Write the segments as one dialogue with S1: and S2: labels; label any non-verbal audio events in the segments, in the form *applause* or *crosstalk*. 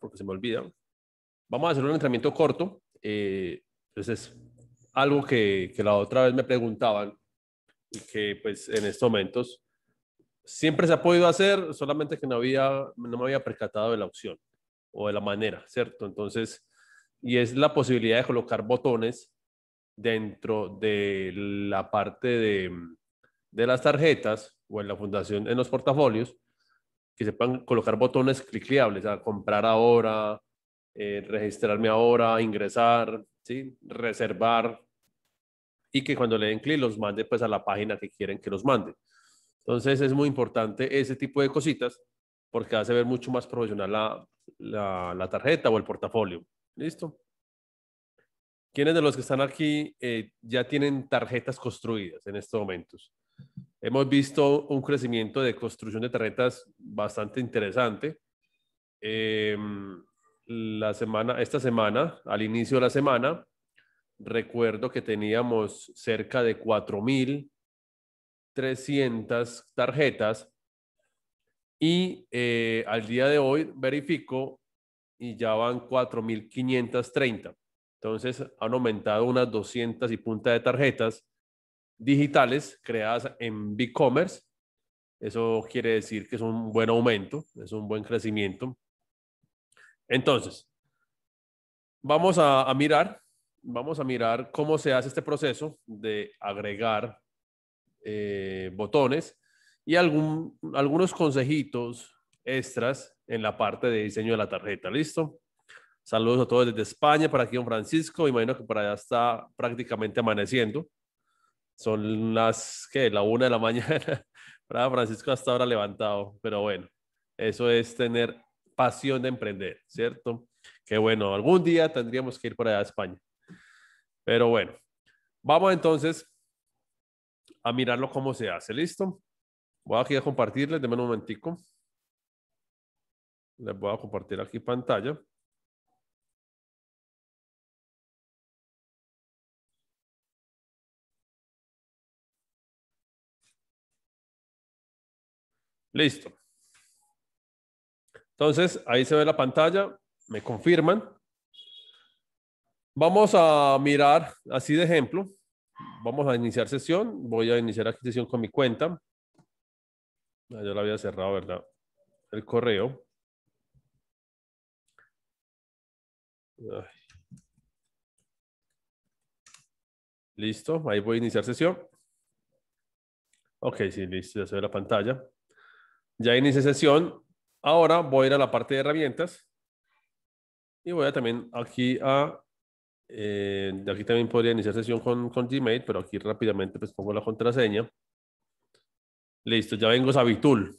S1: porque se me olvida. Vamos a hacer un entrenamiento corto. entonces, eh, pues algo que, la otra vez me preguntaban y que pues en estos momentos siempre se ha podido hacer, solamente que no, había, no me había percatado de la opción o de la manera, ¿cierto? Entonces, y es la posibilidad de colocar botones dentro de la parte de, de las tarjetas o en la fundación, en los portafolios, que sepan colocar botones clicleables, a comprar ahora, eh, registrarme ahora, ingresar, ¿sí? reservar, y que cuando le den clic los mande pues a la página que quieren que los mande. Entonces es muy importante ese tipo de cositas porque hace ver mucho más profesional la, la, tarjeta o el portafolio. ¿Listo? ¿Quiénes de los que están aquí eh, ya tienen tarjetas construidas en estos momentos? Hemos visto un crecimiento de construcción de tarjetas bastante interesante. Em, la semana, esta semana, al inicio de la semana, recuerdo que teníamos cerca de 4.300 tarjetas y eh, al día de hoy verifico y ya van 4.530. Entonces han aumentado unas 200 y punta de tarjetas digitales creadas en e-commerce. Eso quiere decir que es un buen aumento, es un buen crecimiento. Entonces, vamos a, mirar, vamos a mirar cómo se hace este proceso de agregar eh, botones y algún, algunos consejitos extras en la parte de diseño de la tarjeta. ¿Listo? Saludos a todos desde España, para aquí don Francisco. Imagino que para allá está prácticamente amaneciendo. Son las, ¿qué? La una de la *laughs* mañana. Para Francisco hasta ahora levantado, pero bueno, eso es tener pasión de emprender, ¿cierto? Que bueno, algún día tendríamos que ir por allá a España. Pero bueno, vamos entonces a mirarlo cómo se hace, ¿listo? Voy aquí a compartirles, denme un momentico. Les voy a compartir aquí pantalla. Listo. Entonces, ahí se ve la pantalla, me confirman. Vamos a mirar así de ejemplo. Vamos a iniciar sesión. Voy a iniciar aquí sesión con mi cuenta. Ah, Yo la había cerrado, ¿verdad? El correo. Listo, ahí voy a iniciar sesión. Ok, sí, listo, ya se ve la pantalla. Ya inicié sesión. Ahora voy a ir a la parte de herramientas. Y voy a también aquí a... Eh, aquí también podría iniciar sesión con, con Gmail, pero aquí rápidamente pues pongo la contraseña. Listo, ya vengo a Bitool.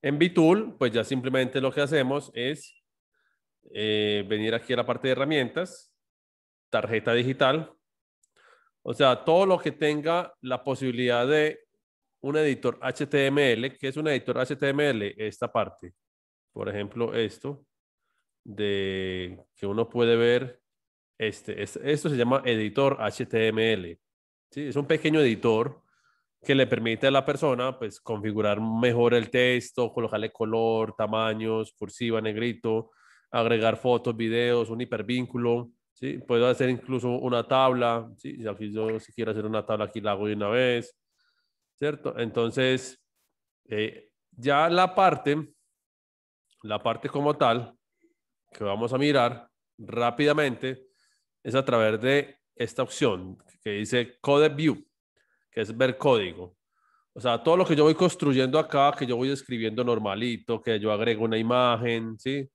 S1: En Bitool pues ya simplemente lo que hacemos es eh, venir aquí a la parte de herramientas, tarjeta digital. O sea, todo lo que tenga la posibilidad de un editor HTML. que es un editor HTML? Esta parte. Por ejemplo, esto de que uno puede ver. Este, esto se llama editor HTML. ¿sí? Es un pequeño editor que le permite a la persona pues, configurar mejor el texto, colocarle color, tamaños, cursiva, negrito, agregar fotos, videos, un hipervínculo. ¿sí? Puedo hacer incluso una tabla. ¿sí? Si, yo, si quiero hacer una tabla, aquí la hago de una vez. ¿cierto? Entonces, eh, ya la parte, la parte como tal, que vamos a mirar rápidamente, es a través de esta opción que dice Code View, que es ver código. O sea, todo lo que yo voy construyendo acá, que yo voy escribiendo normalito, que yo agrego una imagen, ¿sí?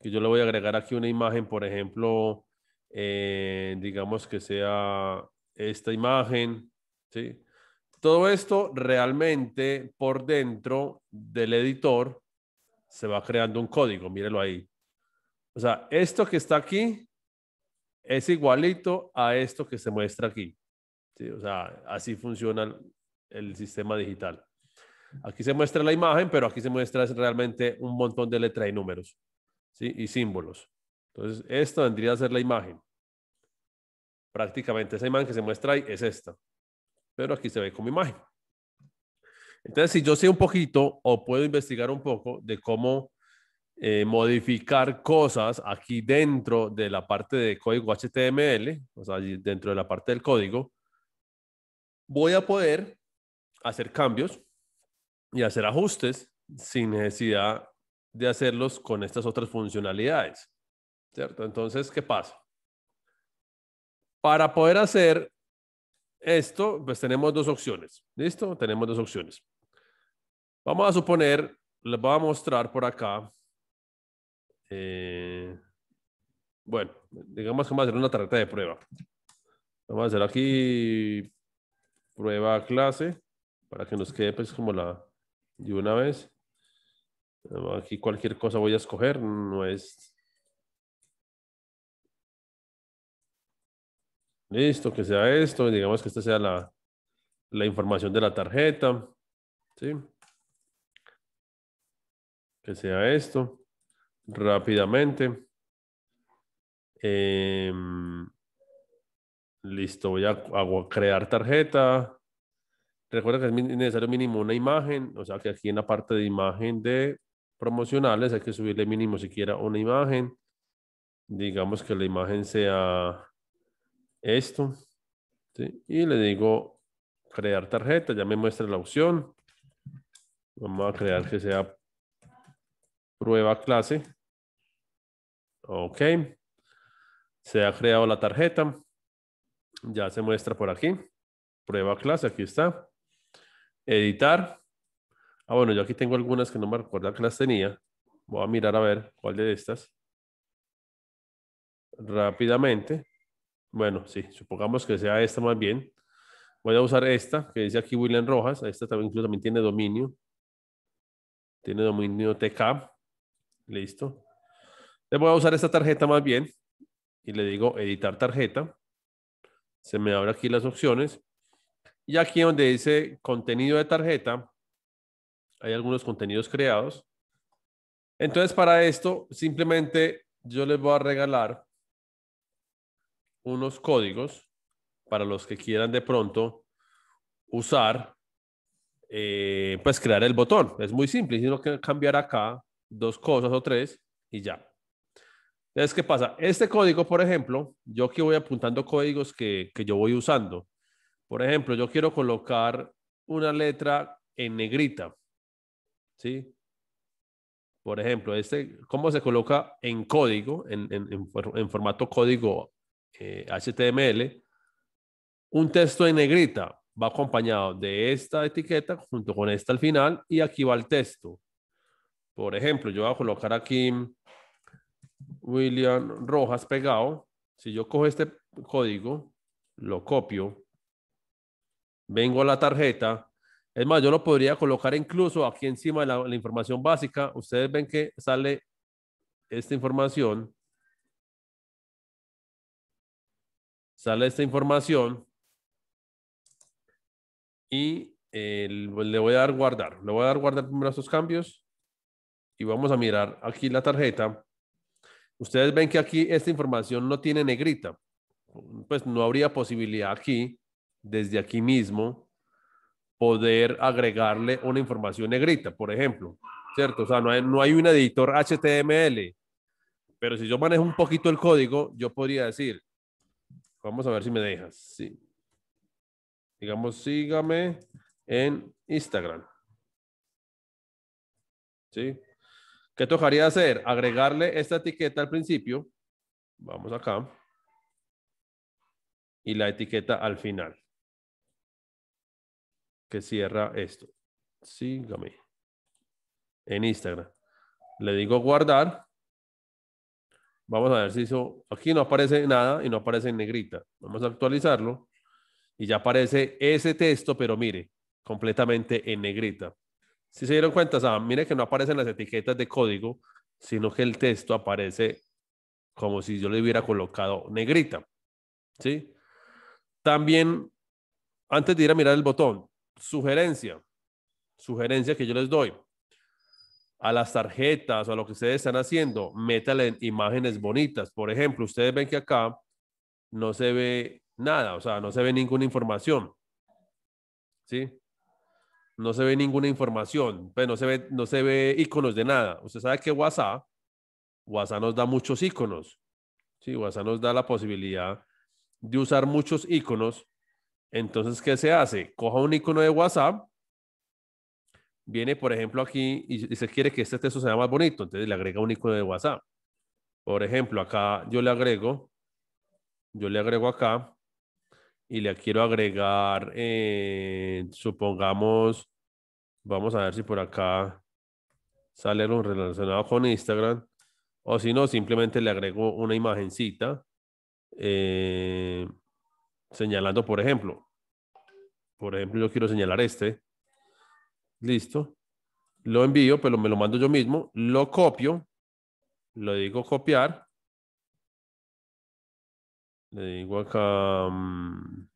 S1: Que yo le voy a agregar aquí una imagen, por ejemplo, eh, digamos que sea esta imagen, ¿sí? Todo esto realmente por dentro del editor se va creando un código, mírelo ahí. O sea, esto que está aquí es igualito a esto que se muestra aquí. O sea, así funciona el, sistema digital. Aquí se muestra la imagen, pero aquí se muestra realmente un montón de letras y números ¿sí? y símbolos. Entonces, esto vendría a ser la imagen. Prácticamente esa imagen que se muestra ahí es esta pero aquí se ve con mi imagen. Entonces, si yo sé un poquito o puedo investigar un poco de cómo eh, modificar cosas aquí dentro de la parte de código HTML, o sea, dentro de la parte del código, voy a poder hacer cambios y hacer ajustes sin necesidad de hacerlos con estas otras funcionalidades. ¿Cierto? Entonces, ¿qué pasa? Para poder hacer esto, pues tenemos dos opciones. ¿Listo? Tenemos dos opciones. Vamos a suponer, les voy a mostrar por acá. Eh, bueno, digamos que vamos a hacer una tarjeta de prueba. Vamos a hacer aquí prueba clase para que nos quede pues como la de una vez. Aquí cualquier cosa voy a escoger, no es Listo, que sea esto. Digamos que esta sea la, la información de la tarjeta. ¿Sí? Que sea esto. Rápidamente. Em, listo, voy a, a, crear tarjeta. Recuerda que es necesario mínimo una imagen. O sea que aquí en la parte de imagen de promocionales hay que subirle mínimo siquiera una imagen. Digamos que la imagen sea esto y le digo crear tarjeta, ya me muestra la opción. Vamos a crear que sea prueba clase. Ok. Se ha creado la tarjeta. Ya se muestra por aquí. Prueba clase, aquí está. Editar. Ah, bueno, yo aquí tengo algunas que no me recuerdo que las tenía. Voy a mirar a ver cuál de estas. Rápidamente. Bueno, sí, supongamos que sea esta más bien. Voy a usar esta, que dice aquí William Rojas. Esta también, incluso también tiene dominio. Tiene dominio TK. Listo. Le voy a usar esta tarjeta más bien. Y le digo editar tarjeta. Se me abren aquí las opciones. Y aquí donde dice contenido de tarjeta, hay algunos contenidos creados. Entonces, para esto, simplemente yo les voy a regalar unos códigos para los que quieran de pronto usar, eh, pues crear el botón. Es muy simple, sino que cambiar acá dos cosas o tres y ya. Entonces, ¿qué pasa? Este código, por ejemplo, yo aquí voy apuntando códigos que, yo voy usando. Por ejemplo, yo quiero colocar una letra en negrita. ¿Sí? Por ejemplo, este, ¿cómo se coloca en código, en formato código HTML, eh, un texto en negrita va acompañado de esta etiqueta junto con esta al final y aquí va el texto. Por ejemplo, yo voy a colocar aquí William Rojas pegado. Si yo cojo este código, lo copio, vengo a la tarjeta. Es más, yo lo podría colocar incluso aquí encima de la información básica. Ustedes ven que sale esta información Sale esta información y eh, le voy a dar guardar. Le voy a dar guardar primero estos cambios y vamos a mirar aquí la tarjeta. Ustedes ven que aquí esta información no tiene negrita. Pues no habría posibilidad aquí, desde aquí mismo, poder agregarle una información negrita, por ejemplo. ¿Cierto? O sea, no hay, no hay un editor HTML. Pero si yo manejo un poquito el código, yo podría decir, Vamos a ver si me dejas. Sí. Digamos, sígame en Instagram. ¿Sí? ¿Qué tocaría hacer? Agregarle esta etiqueta al principio. Vamos acá. Y la etiqueta al final. Que cierra esto. Sígame. En Instagram. Le digo guardar. Vamos a ver si eso, aquí no aparece nada y no aparece en negrita. Vamos a actualizarlo y ya aparece ese texto, pero mire, completamente en negrita. Si se dieron cuenta, o mire que no aparecen las etiquetas de código, sino que el texto aparece como si yo le hubiera colocado negrita. ¿Sí? También, antes de ir a mirar el botón, sugerencia, sugerencia que yo les doy a las tarjetas o a lo que ustedes están haciendo, métale imágenes bonitas. Por ejemplo, ustedes ven que acá no se ve nada, o sea, no se ve ninguna información. ¿Sí? No se ve ninguna información, pero pues no se ve, no se ve iconos de nada. Usted sabe que WhatsApp, WhatsApp nos da muchos iconos. Sí, WhatsApp nos da la posibilidad de usar muchos iconos. Entonces, ¿qué se hace? Coja un icono de WhatsApp viene, por ejemplo, aquí y, se quiere que este, este texto sea más bonito, entonces le agrega un icono de WhatsApp. Por ejemplo, acá yo le agrego, yo le agrego acá y le quiero agregar, eh, supongamos, vamos a ver si por acá sale algo relacionado con Instagram, o si no, simplemente le agrego una imagencita eh, señalando, por ejemplo, por ejemplo, yo quiero señalar este, Listo. Lo envío, pero me lo mando yo mismo. Lo copio. Lo digo copiar. Le digo acá. Mm,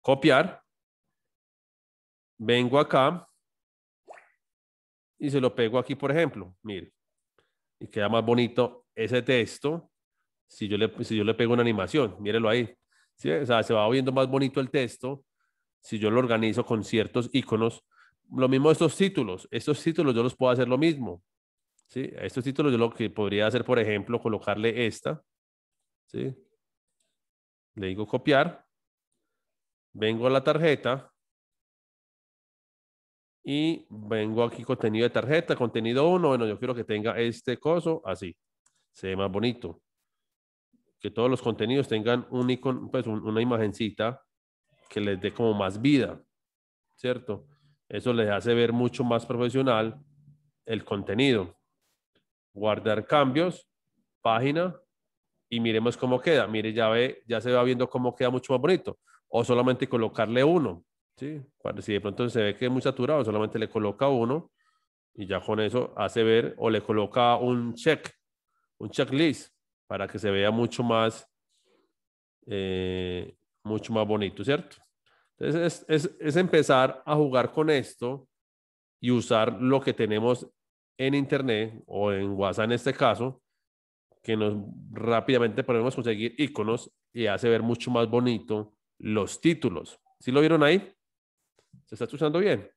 S2: copiar.
S1: Vengo acá. Y se lo pego aquí, por ejemplo. Mire. Y queda más bonito ese texto. Si yo le, si yo le pego una animación, mírelo ahí. O sea, se va viendo más bonito el texto si yo lo organizo con ciertos iconos, lo mismo estos títulos, estos títulos yo los puedo hacer lo mismo. estos títulos yo lo que podría hacer, por ejemplo, colocarle esta. Le digo copiar. Vengo a la tarjeta. Y vengo aquí contenido de tarjeta, contenido 1. Bueno, yo quiero que tenga este coso así. Se ve más bonito. Que todos los contenidos tengan un icono pues una imagencita que les dé como más vida, ¿cierto? Eso les hace ver mucho más profesional el contenido. Guardar cambios, página, y miremos cómo queda. Mire, ya ve, ya se va viendo cómo queda mucho más bonito. O solamente colocarle uno, ¿sí? Si de pronto se ve que es muy saturado, solamente le coloca uno y ya con eso hace ver o le coloca un check, un checklist para que se vea mucho más eh, mucho más bonito, ¿cierto? Entonces es, es, es, empezar a jugar con esto y usar lo que tenemos en Internet o en WhatsApp en este caso, que nos rápidamente podemos conseguir iconos y hace ver mucho más bonito los títulos. ¿Sí lo vieron ahí? ¿Se está escuchando bien?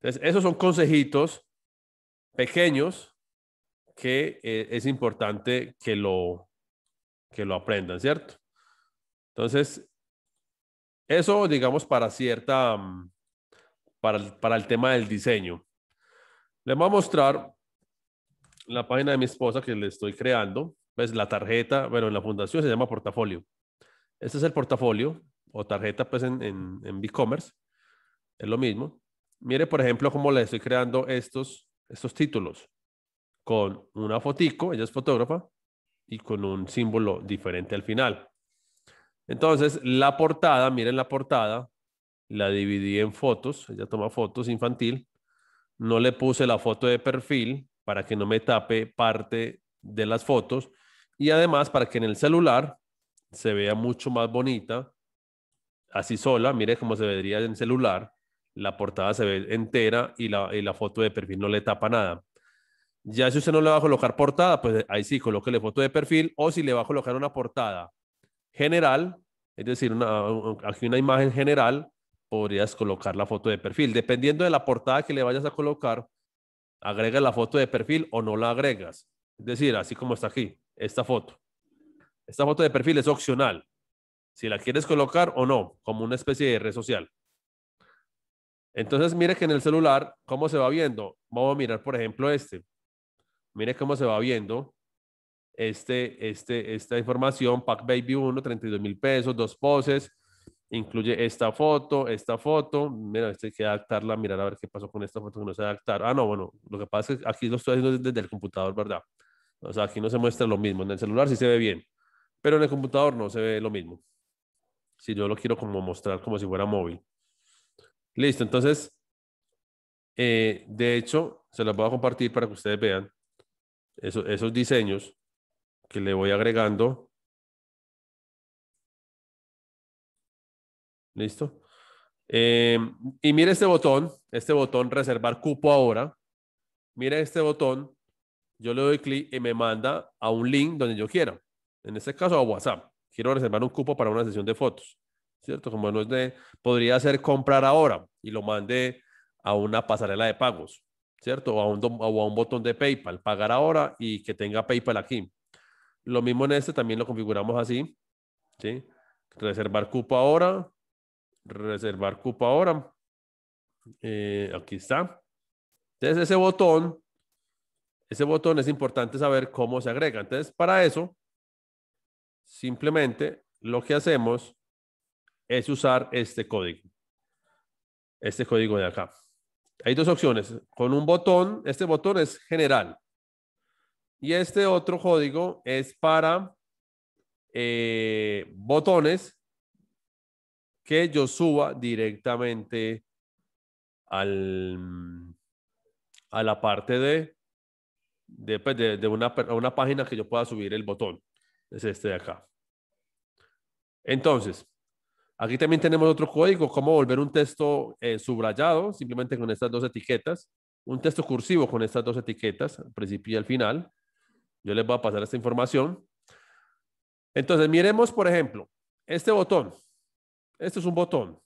S1: Entonces, esos son consejitos pequeños que eh, es importante que lo, que lo aprendan, ¿cierto? Entonces, eso, digamos, para cierta, mm, para el, para el tema del diseño. Le voy a mostrar la página de mi esposa que le estoy creando. Es pues, la tarjeta, bueno, en la fundación se llama portafolio. Este es el portafolio o tarjeta pues en, en, en e-commerce. Es lo mismo. Mire, por ejemplo, cómo le estoy creando estos, estos títulos con una fotico, ella es fotógrafa, y con un símbolo diferente al final. Entonces, la portada, miren la portada, la dividí en fotos, ella toma fotos infantil, no le puse la foto de perfil para que no me tape parte de las fotos y además para que en el celular se vea mucho más bonita, así sola, mire cómo se vería en celular, la portada se ve entera y la, foto de perfil no le tapa nada. Ya si usted no le va a colocar portada, pues ahí sí, la foto de perfil o si le va a colocar una portada general, es decir, aquí una imagen general, podrías colocar la foto de perfil. Dependiendo de la portada que le vayas a colocar, agrega la foto de perfil o no la agregas. Es decir, así como está aquí, esta foto. Esta foto de perfil es opcional. Si la quieres colocar o no, como una especie de red social. Entonces, mire que en el celular, ¿cómo se va viendo? Vamos a mirar, por ejemplo, este. Mire cómo se va viendo este, este, esta información, Pack Baby 1, 32 mil pesos, dos poses, incluye esta foto, esta foto, mira, este hay que adaptarla, mirar a ver qué pasó con esta foto que no se adaptar. Ah, no, bueno, lo que pasa es que aquí lo estoy haciendo desde el computador, ¿verdad? O sea, aquí no se muestra lo mismo, en el celular sí se ve bien, pero en el computador no se ve lo mismo. Si yo lo quiero como mostrar como si fuera móvil. Listo, entonces, eh, de hecho, se los voy a compartir para que ustedes vean esos diseños que le voy agregando. ¿Listo? Em, y mire este botón, este botón reservar cupo ahora. Mire este botón, yo le doy clic y me manda a un link donde yo quiera. En este caso a WhatsApp. Quiero reservar un cupo para una sesión de fotos. ¿Cierto? Como no es de, podría ser comprar ahora y lo mande a una pasarela de pagos. ¿Cierto? a o a un botón de PayPal, pagar ahora y que tenga PayPal aquí. Lo mismo en este, también lo configuramos así. ¿sí? Reservar cupo ahora. Reservar cupo ahora. Eh, aquí está. Entonces, ese botón, ese botón es importante saber cómo se agrega. Entonces, para eso, simplemente lo que hacemos es usar este código. Este código de acá. Hay dos opciones. Con un botón, este botón es general. Y este otro código es para eh, botones que yo suba directamente al, a la parte de, pues, una, página que yo pueda subir el botón. Es este de acá. Entonces, aquí también tenemos otro código, cómo volver un texto eh, subrayado, simplemente con estas dos etiquetas, un texto cursivo con estas dos etiquetas, al principio y al final. Yo les voy a pasar esta información. Entonces, miremos, por ejemplo, este botón. Este es un botón.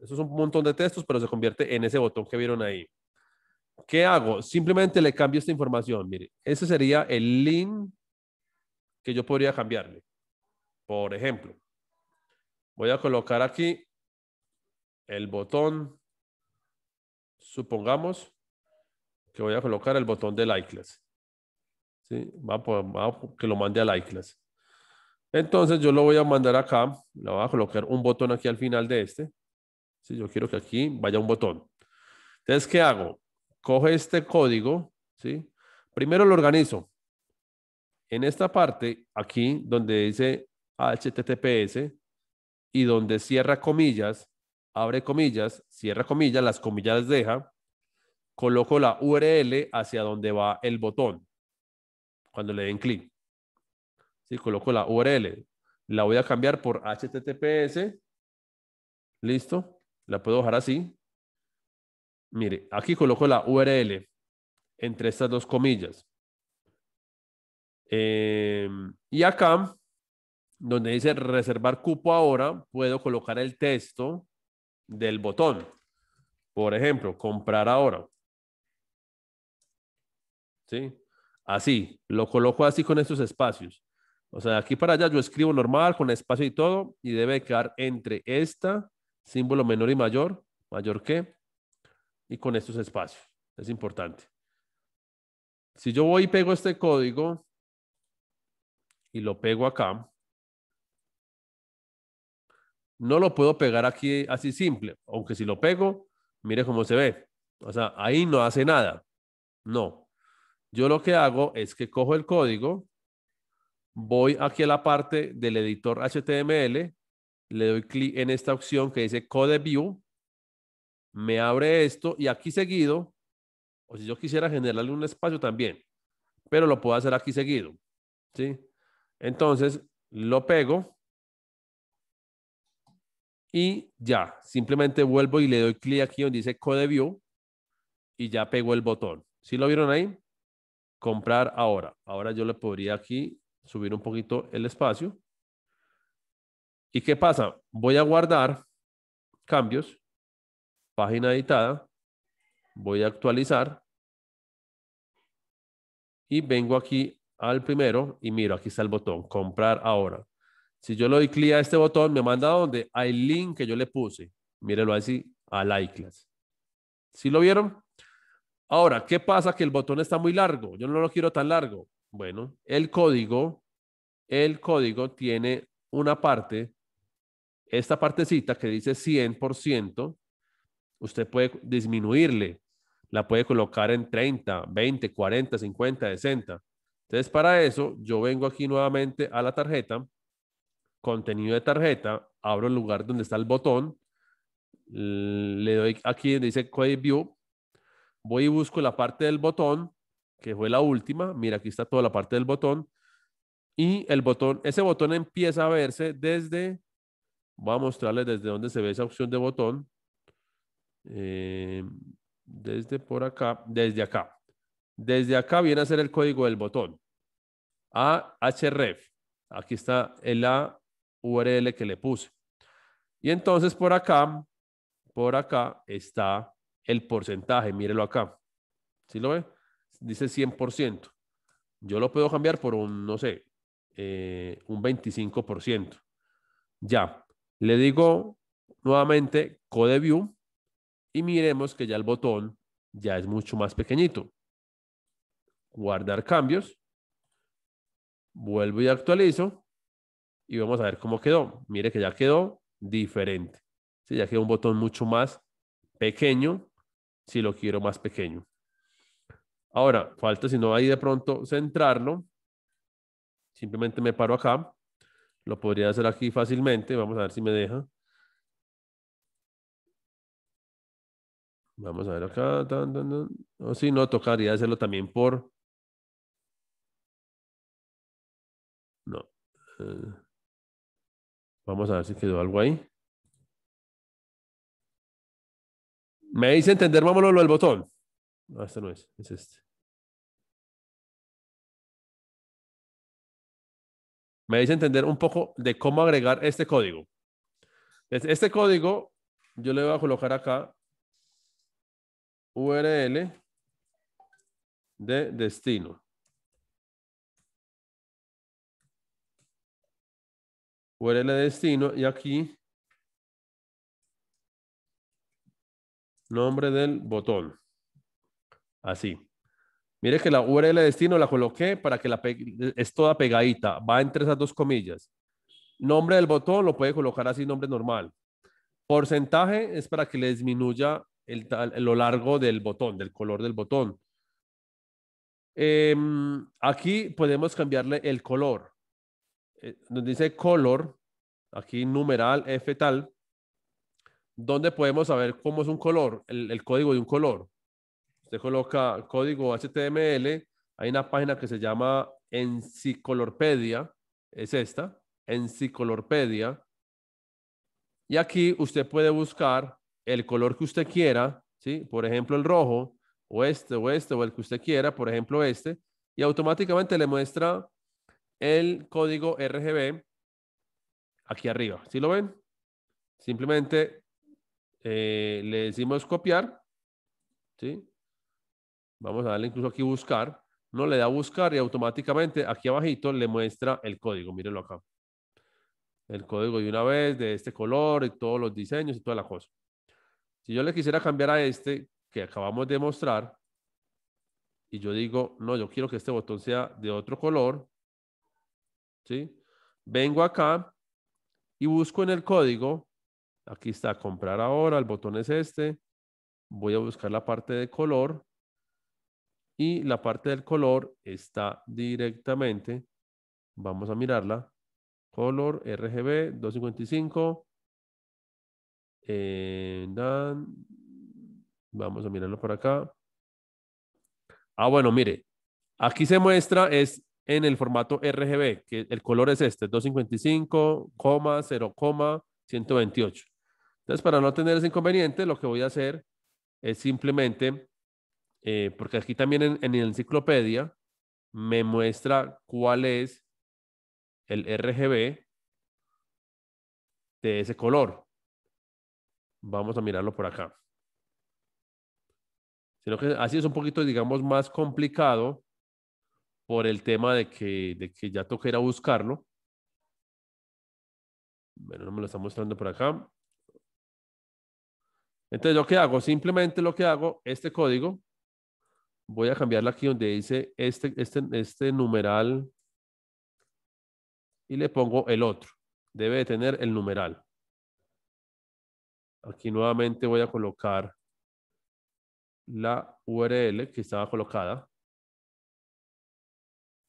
S1: Esto es un montón de textos, pero se convierte en ese botón que vieron ahí. ¿Qué hago? Simplemente le cambio esta información. Mire, ese sería el link que yo podría cambiarle. Por ejemplo, voy a colocar aquí el botón, supongamos que voy a colocar el botón de like Va a, que lo mande al iClass. Entonces yo lo voy a mandar acá, le voy a colocar un botón aquí al final de este. yo quiero que aquí vaya un botón. Entonces, ¿qué hago? Coge este código, ¿sí? Primero lo organizo. En esta parte, aquí donde dice HTTPS y donde cierra comillas, abre comillas, cierra comillas, las comillas deja, coloco la URL hacia donde va el botón cuando le den clic. ¿Sí? Coloco la URL. La voy a cambiar por HTTPS. Listo. La puedo dejar así. Mire, aquí coloco la URL entre estas dos comillas. Em, y acá, donde dice reservar cupo ahora, puedo colocar el texto del botón. Por ejemplo, comprar ahora. ¿Sí? así, lo coloco así con estos espacios. O sea, aquí para allá yo escribo normal con espacio y todo y debe quedar entre esta, símbolo menor y mayor, mayor que, y con estos espacios. Es importante. Si yo voy y pego este código y lo pego acá, no lo puedo pegar aquí así simple, aunque si lo pego, mire cómo se ve. O sea, ahí no hace nada. No, yo lo que hago es que cojo el código, voy aquí a la parte del editor HTML, le doy clic en esta opción que dice Code View, me abre esto y aquí seguido, o si yo quisiera generarle un espacio también, pero lo puedo hacer aquí seguido, ¿sí? Entonces lo pego y ya, simplemente vuelvo y le doy clic aquí donde dice Code View y ya pego el botón. ¿Sí lo vieron ahí? comprar ahora. Ahora yo le podría aquí subir un poquito el espacio. ¿Y qué pasa? Voy a guardar cambios, página editada, voy a actualizar y vengo aquí al primero y miro, aquí está el botón, comprar ahora. Si yo le doy clic a este botón, me manda a donde? Hay link que yo le puse. Mírelo así, la iClass. ¿Sí lo vieron? Ahora, ¿qué pasa que el botón está muy largo? Yo no lo quiero tan largo. Bueno, el código, el código tiene una parte, esta partecita que dice 100%, usted puede disminuirle, la puede colocar en 30, 20, 40, 50, 60. Entonces, para eso, yo vengo aquí nuevamente a la tarjeta, contenido de tarjeta, abro el lugar donde está el botón, le doy aquí donde dice Code View, voy y busco la parte del botón, que fue la última. Mira, aquí está toda la parte del botón. Y el botón, ese botón empieza a verse desde, voy a mostrarles desde dónde se ve esa opción de botón. Eh, desde por acá, desde acá. Desde acá viene a ser el código del botón. AHREF. Aquí está a URL que le puse. Y entonces por acá, por acá está el porcentaje, mírelo acá. ¿Sí lo ve? Dice 100%. Yo lo puedo cambiar por un, no sé, eh, un 25%. Ya, le digo nuevamente Code View y miremos que ya el botón ya es mucho más pequeñito. Guardar cambios. Vuelvo y actualizo. Y vamos a ver cómo quedó. Mire que ya quedó diferente. Sí, ya quedó un botón mucho más pequeño si lo quiero más pequeño. Ahora, falta si no hay de pronto centrarlo. Simplemente me paro acá. Lo podría hacer aquí fácilmente. Vamos a ver si me deja. Vamos a ver acá. O si no, tocaría hacerlo también
S2: por... No. Eh, vamos a ver si quedó algo ahí. Me dice entender, vámonos lo botón. No, este no es, es este. Me dice entender un
S1: poco de cómo agregar este código. Este código yo le voy a colocar acá URL
S2: de destino.
S1: URL de destino y aquí nombre del botón. Así. Mire que la URL de destino la coloqué para que la es toda pegadita, va entre esas dos comillas. Nombre del botón lo puede colocar así, nombre normal. Porcentaje es para que le disminuya el, lo largo del botón, del color del botón. Em, aquí podemos cambiarle el color. donde eh, dice color, aquí numeral F tal, ¿dónde podemos saber cómo es un color, el, código de un color? Usted coloca código HTML, hay una página que se llama encycolorpedia es esta, encycolorpedia y aquí usted puede buscar el color que usted quiera, ¿sí? Por ejemplo, el rojo, o este, o este, o el que usted quiera, por ejemplo, este, y automáticamente le muestra el código RGB aquí arriba, ¿sí lo ven? Simplemente eh, le decimos copiar, ¿sí? Vamos a darle incluso aquí buscar, no le da buscar y automáticamente aquí abajito le muestra el código, mírenlo acá. El código de una vez, de este color y todos los diseños y toda la cosa. Si yo le quisiera cambiar a este que acabamos de mostrar y yo digo, no, yo quiero que este botón sea de otro color, ¿sí? Vengo acá y busco en el código Aquí está comprar ahora, el botón es este. Voy a buscar la parte de color y la parte del color está directamente, vamos a mirarla, color RGB 255. Eh, vamos a mirarlo por acá. Ah, bueno, mire, aquí se muestra es en el formato RGB, que el color es este, 255, 128. Entonces, para no tener ese inconveniente, lo que voy a hacer es simplemente, eh, porque aquí también en, la enciclopedia me muestra cuál es el RGB de ese color. Vamos a mirarlo por acá. Sino que así es un poquito, digamos, más complicado por el tema de que, de que ya toqué ir a buscarlo. Bueno, no me lo está mostrando por acá. Entonces, ¿yo qué hago? Simplemente lo que hago, este código, voy a cambiarlo aquí donde dice este, este, este numeral y le pongo el otro. Debe de tener el numeral. Aquí nuevamente voy a colocar la URL que estaba colocada.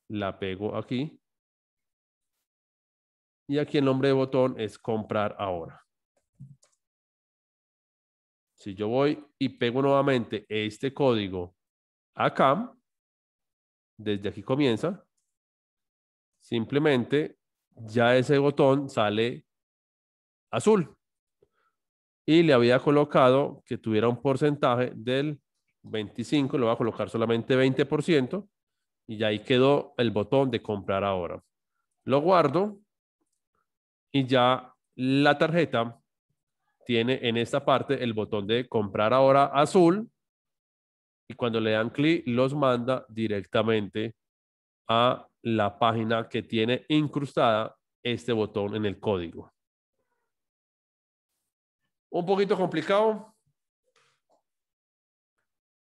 S2: La pego aquí.
S1: Y aquí el nombre de botón es comprar ahora si yo voy y pego nuevamente este código acá, desde aquí comienza, simplemente ya ese botón sale azul. Y le había colocado que tuviera un porcentaje del 25, Lo voy a colocar solamente 20%, y ahí quedó el botón de comprar ahora. Lo guardo y ya la tarjeta tiene en esta parte el botón de comprar ahora azul y cuando le dan clic los manda directamente a la página que tiene incrustada este botón en el código. Un poquito complicado.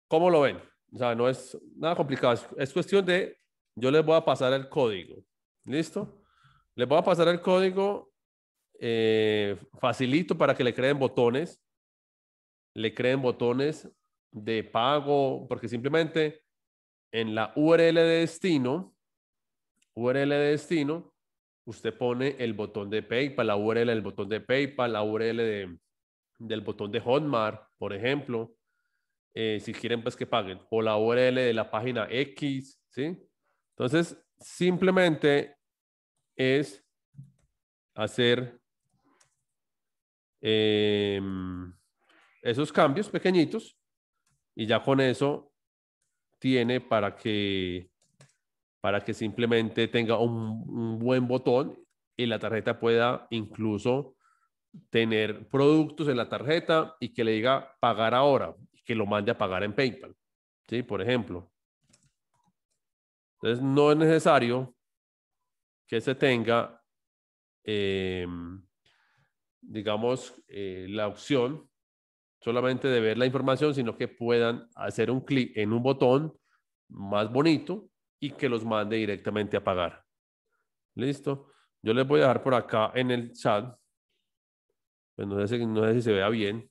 S1: ¿Cómo lo ven? O sea, no es nada complicado. Es cuestión de, yo les voy a pasar el código. ¿Listo? Les voy a pasar el código eh, facilito para que le creen botones, le creen botones de pago, porque simplemente en la URL de destino, URL de destino, usted pone el botón de PayPal, la URL del botón de PayPal, la URL del botón de Hotmart, por ejemplo, eh, si quieren pues que paguen, o la URL de la página X, ¿sí? Entonces, simplemente es hacer Em, esos cambios pequeñitos y ya con eso tiene para que, para que simplemente tenga un, buen botón y la tarjeta pueda incluso tener productos en la tarjeta y que le diga pagar ahora y que lo mande a pagar en PayPal, ¿sí? Por ejemplo. Entonces, no es necesario que se tenga eh, digamos, eh, la opción solamente de ver la información, sino que puedan hacer un clic en un botón más bonito y que los mande directamente a pagar. ¿Listo? Yo les voy a dejar por acá en el chat. Pues no, sé si, no sé si se vea bien.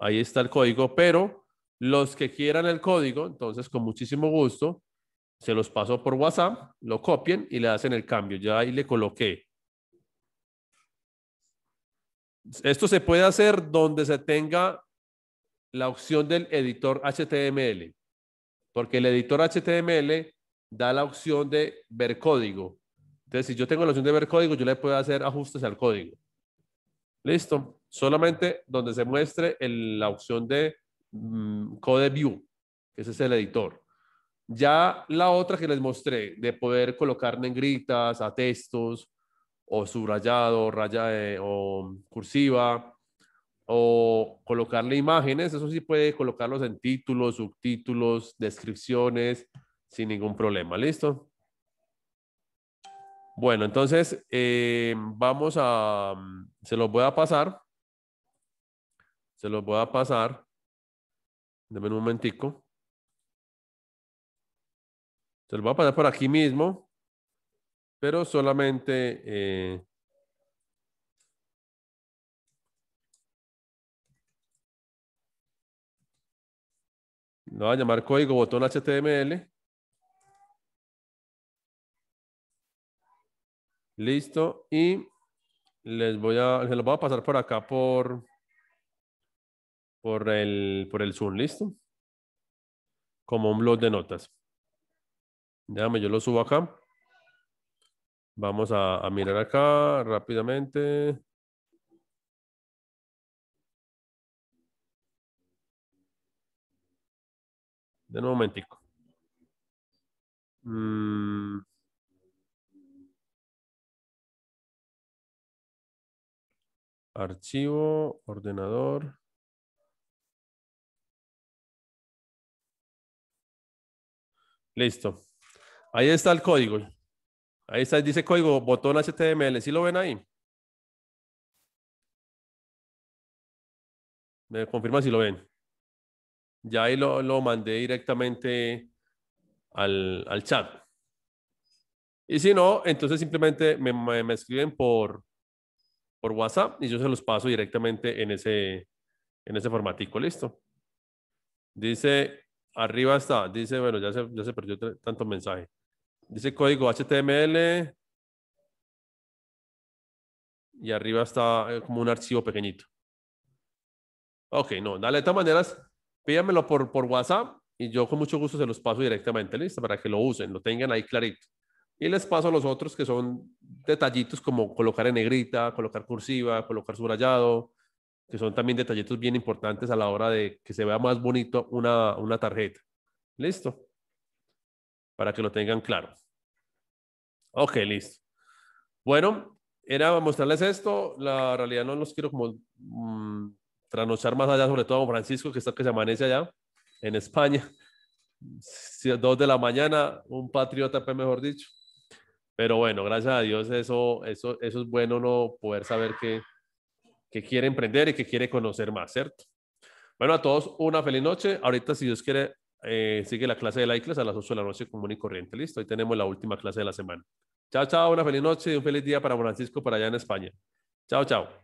S1: Ahí está el código, pero los que quieran el código, entonces con muchísimo gusto, se los paso por WhatsApp, lo copien y le hacen el cambio. Ya ahí le coloqué esto se puede hacer donde se tenga la opción del editor HTML, porque el editor HTML da la opción de ver código. Entonces, si yo tengo la opción de ver código, yo le puedo hacer ajustes al código. Listo. Solamente donde se muestre la opción de CodeView. Mm, code View, que ese es el editor. Ya la otra que les mostré, de poder colocar negritas a textos, o subrayado, raya o cursiva, o colocarle imágenes, eso sí puede colocarlos en títulos, subtítulos, descripciones, sin ningún problema, ¿listo? Bueno, entonces eh, vamos a, se los voy a pasar, se los voy a pasar, denme un momentico, se los voy a pasar por aquí mismo, pero solamente eh,
S2: lo va a llamar código botón HTML.
S1: Listo. Y les voy a, se lo voy a pasar por acá por, por, el, por el Zoom. Listo. Como un blog de notas. Déjame, yo lo subo acá. Vamos a, mirar
S2: acá rápidamente. De un momentico. Mm. Archivo, ordenador. Listo. Ahí está el código. Ahí está, dice código, botón HTML. ¿Sí lo ven ahí? Me
S1: confirma si lo ven. Ya ahí lo, mandé directamente al, chat. Y si no, entonces simplemente me, escriben por, por WhatsApp y yo se los paso directamente en ese, en ese formatico, listo. Dice, arriba está, dice, bueno, ya se, ya se perdió tanto mensaje. Dice código HTML y arriba está eh, como un archivo pequeñito. Ok, no, dale de todas maneras, pídamelo por, por WhatsApp y yo con mucho gusto se los paso directamente, listo, para que lo usen, lo tengan ahí clarito. Y les paso a los otros que son detallitos como colocar en negrita, colocar cursiva, colocar subrayado, que son también detallitos bien importantes a la hora de que se vea más bonito una, una tarjeta. Listo para que lo tengan claro. Ok, listo. Bueno, era mostrarles esto. La realidad no los quiero como mm, trasnochar más allá, sobre todo a Francisco, que está que se amanece allá en España. Dos de la mañana, un patriota, pues, mejor dicho. Pero bueno, gracias a Dios, eso, eso, eso es bueno no poder saber qué, que quiere emprender y que quiere conocer más, ¿cierto? Bueno, a todos una feliz noche. Ahorita, si Dios quiere, eh, sigue la clase de la a las 8 de la noche común y corriente. Listo, hoy tenemos la última clase de la semana. Chao, chao, una feliz noche y un feliz día para Francisco para allá en España. Chao, chao.